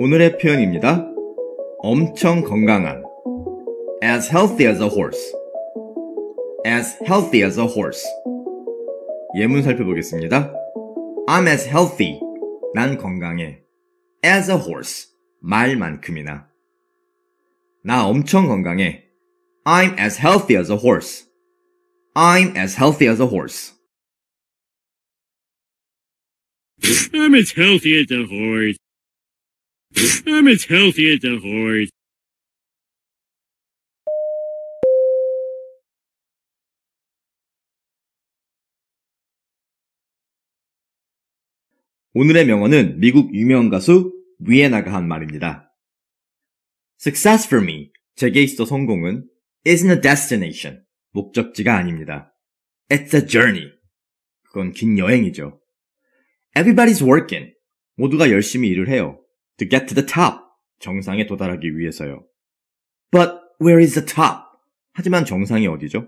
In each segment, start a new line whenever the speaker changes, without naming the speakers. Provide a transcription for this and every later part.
오늘의 표현입니다. 엄청 건강한 as healthy as a horse as healthy as a horse 예문 살펴보겠습니다. I'm as healthy 난 건강해 as a horse 말만큼이나 나 엄청 건강해 I'm as healthy as a horse I'm as healthy as
a horse I'm as healthy as a horse I'm as healthy as a horse. 오늘의 명언은 미국 유명 가수 위에나가 한 말입니다. Success for me,
제게 있어 성공은 isn't a destination, 목적지가 아닙니다. It's a journey. 그건 긴 여행이죠. Everybody's working. 모두가 열심히 일을 해요. To get to the top. 정상에 도달하기 위해서요. But where is the top? 하지만 정상이 어디죠?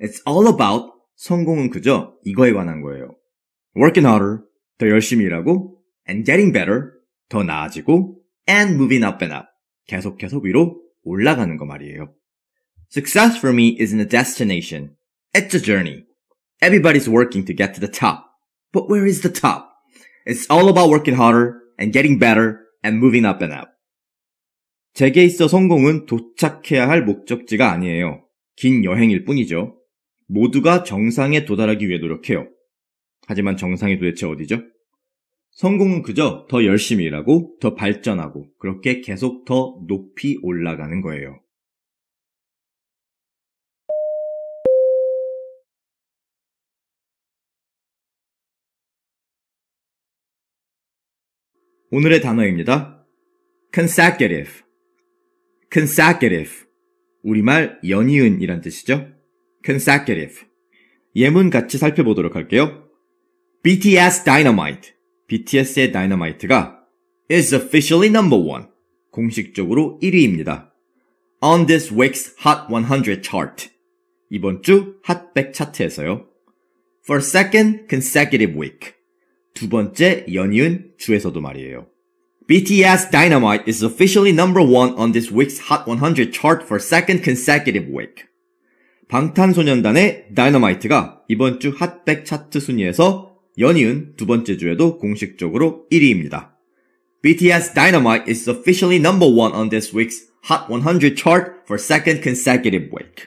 It's all about 성공은 그저 이거에 관한 거예요. Working harder, 더 열심히 일하고, and getting better, 더 나아지고, and moving up and up, 계속해서 위로 올라가는 거 말이에요. Success for me isn't a destination. It's a journey. Everybody's working to get to the top. But where is the top? It's all about working harder, and getting better and moving up and up. 제게 있어 성공은 도착해야 할 목적지가 아니에요. 긴 여행일 뿐이죠. 모두가 정상에 도달하기 위해 노력해요. 하지만 정상이 도대체 어디죠? 성공은 그저 더 열심히 일하고, 더 발전하고, 그렇게 계속 더 높이 올라가는 거예요.
오늘의 단어입니다. consecutive.
consecutive. 우리말 연이은이란 뜻이죠. consecutive. 예문 같이 살펴보도록 할게요. BTS Dynamite. BTS의 Dynamite가 is officially number one. 공식적으로 1위입니다. On this week's Hot 100 chart. 이번 주 핫 100 차트에서요. For second consecutive week. 두 번째 연이은 주에서도 말이에요. BTS Dynamite is officially number one on this week's Hot 100 chart for second consecutive week. 방탄소년단의 다이너마이트가 이번 주 핫백 차트 순위에서 연이은 두 번째 주에도 공식적으로 1위입니다. BTS Dynamite is officially number one on this week's Hot 100
chart for second consecutive week.